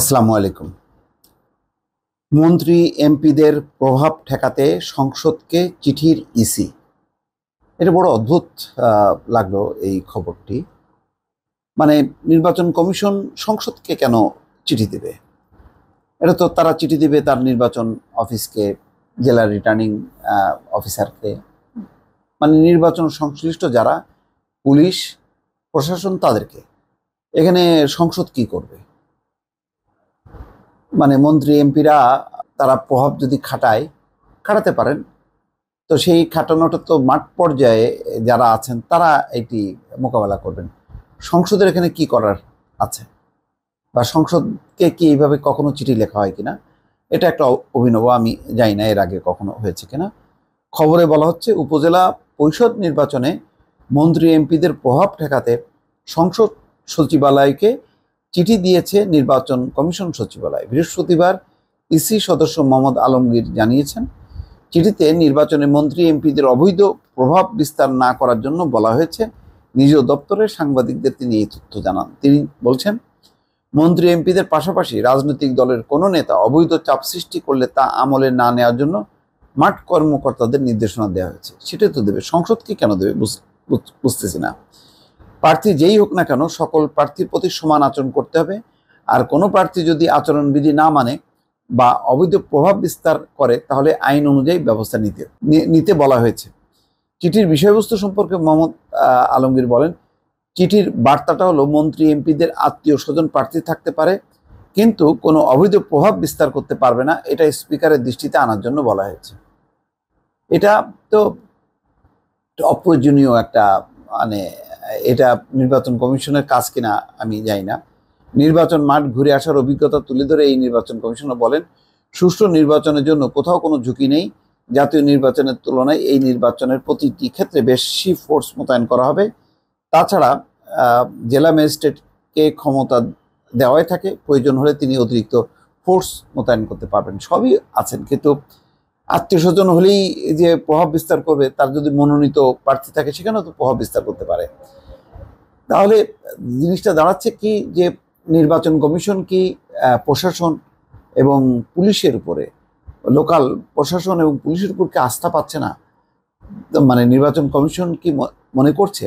আসসালামু আলাইকুম মন্ত্রী এমপিদের প্রভাব ঠেকাতে সংসদকে চিঠির ইসি এটা বড় অদ্ভুত লাগলো এই খবরটি মানে নির্বাচন কমিশন সংসদকে কেন চিঠি দেবে এটা তো তারা চিঠি দেবে তার নির্বাচন অফিসকে জেলা রিটার্নিং অফিসারকে মানে নির্বাচন সংশ্লিষ্ট যারা পুলিশ প্রশাসন তাদেরকে এখানে সংসদ কি করবে মানে মন্ত্রী এমপিরা তারা প্রভাব যদি খাটায় খাটাতে পারেন তো সেই খাটানোটা তো মাঠ পর্যায়ে যারা আছেন তারা এটি মোকাবেলা করবেন সংসদের এখানে কি করার আছে বা সংসদকে কি এইভাবে কখনো চিঠি লেখা হয় কিনা এটা একটা অভিনব আমি জানি না এর আগে কখনো হয়েছে কিনা খবরে বলা হচ্ছে উপজেলা পরিষদ নির্বাচনে মন্ত্রী এমপিদের প্রভাব ঠেকাতে সংসদ সচিবালয়কে চিঠি দিয়েছে নির্বাচন কমিশন সচিবালয় বৃহস্পতিবার ইসি সদস্য মোহাম্মদ আলমগীর জানিয়েছেন চিঠিতে নির্বাচনে মন্ত্রী এমপিদের অবৈধ প্রভাব বিস্তার না করার জন্য বলা হয়েছে নিজ দপ্তরে সাংবাদিকদের তিনি এই তথ্য জানান তিনি বলছেন মন্ত্রী এমপিদের পাশাপাশি রাজনৈতিক দলের কোনো নেতা অবৈধ চাপ সৃষ্টি করলে তা আমলে না নেওয়ার জন্য মাঠ কর্মকর্তাদের নির্দেশনা দেওয়া হয়েছে সেটাই তো দেবে সংসদকে কেন দেবে বুঝতেছি না প্রার্থী যেই হোক না কেন সকল প্রার্থীর প্রতি সমান আচরণ করতে হবে আর কোনো প্রার্থী যদি আচরণবিধি না মানে বা অবৈধ প্রভাব বিস্তার করে তাহলে আইন অনুযায়ী ব্যবস্থা নিতে নিতে বলা হয়েছে চিঠির বিষয়বস্তু সম্পর্কে মোহাম্মদ আলমগীর বলেন চিঠির বার্তাটা হলো মন্ত্রী এমপিদের আত্মীয় স্বজন প্রার্থী থাকতে পারে কিন্তু কোনো অবৈধ প্রভাব বিস্তার করতে পারবে না এটা স্পিকারের দৃষ্টিতে আনার জন্য বলা হয়েছে এটা তো অপ্রয়োজনীয় একটা মানে এটা নির্বাচন কমিশনের কাজ কিনা আমি জানি না নির্বাচন মাঠ ঘুরে আসার অভিজ্ঞতা তুলে ধরে এই নির্বাচন কমিশনার বলেন সুষ্ঠু নির্বাচনের জন্য কোথাও কোনো ঝুঁকি নেই জাতীয় নির্বাচনের তুলনায় এই নির্বাচনের প্রতিটি ক্ষেত্রে বেশি ফোর্স মোতায়েন করা হবে তাছাড়া জেলা ম্যাজিস্ট্রেটকে ক্ষমতা দেওয়াই থাকে প্রয়োজন হলে তিনি অতিরিক্ত ফোর্স মোতায়েন করতে পারবেন সবই আছেন কিন্তু আত্মীয় স্বজন হলেই যে প্রভাব বিস্তার করবে তার যদি মনোনীত প্রার্থী থাকে সেখানেও তো প্রভাব বিস্তার করতে পারে তাহলে জিনিসটা দাঁড়াচ্ছে কি যে নির্বাচন কমিশন কি প্রশাসন এবং পুলিশের উপরে লোকাল প্রশাসন এবং পুলিশের উপর কি আস্থা পাচ্ছে না মানে নির্বাচন কমিশন কি মনে করছে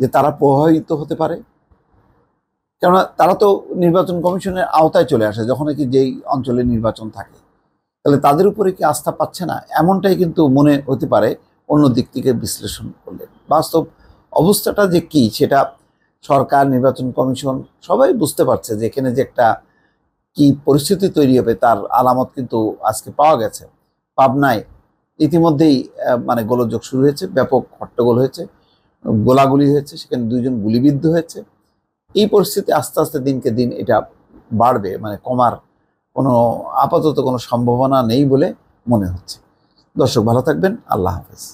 যে তারা প্রভাবিত হতে পারে কেননা তারা তো নির্বাচন কমিশনের আওতায় চলে আসে যখন কি যেই অঞ্চলে নির্বাচন থাকে তাহলে তাদের উপরে কি আস্থা পাচ্ছে না এমনটাই কিন্তু মনে হতে পারে অন্য দিক থেকে বিশ্লেষণ করলে বাস্তব অবস্থাটা যে কি সেটা সরকার নির্বাচন কমিশন সবাই বুঝতে পারছে যে এখানে যে একটা কি পরিস্থিতি তৈরি হবে তার আলামত কিন্তু আজকে পাওয়া গেছে পাবনায় ইতিমধ্যেই মানে গোলযোগ শুরু হয়েছে ব্যাপক হট্টগোল হয়েছে গোলাগুলি হয়েছে সেখানে দুইজন গুলিবিদ্ধ হয়েছে এই পরিস্থিতি আস্তে আস্তে দিনকে দিন এটা বাড়বে মানে কমার কোনো আপাতত কোনো সম্ভাবনা নেই বলে মনে হচ্ছে দর্শক ভালো থাকবেন আল্লাহ হাফেজ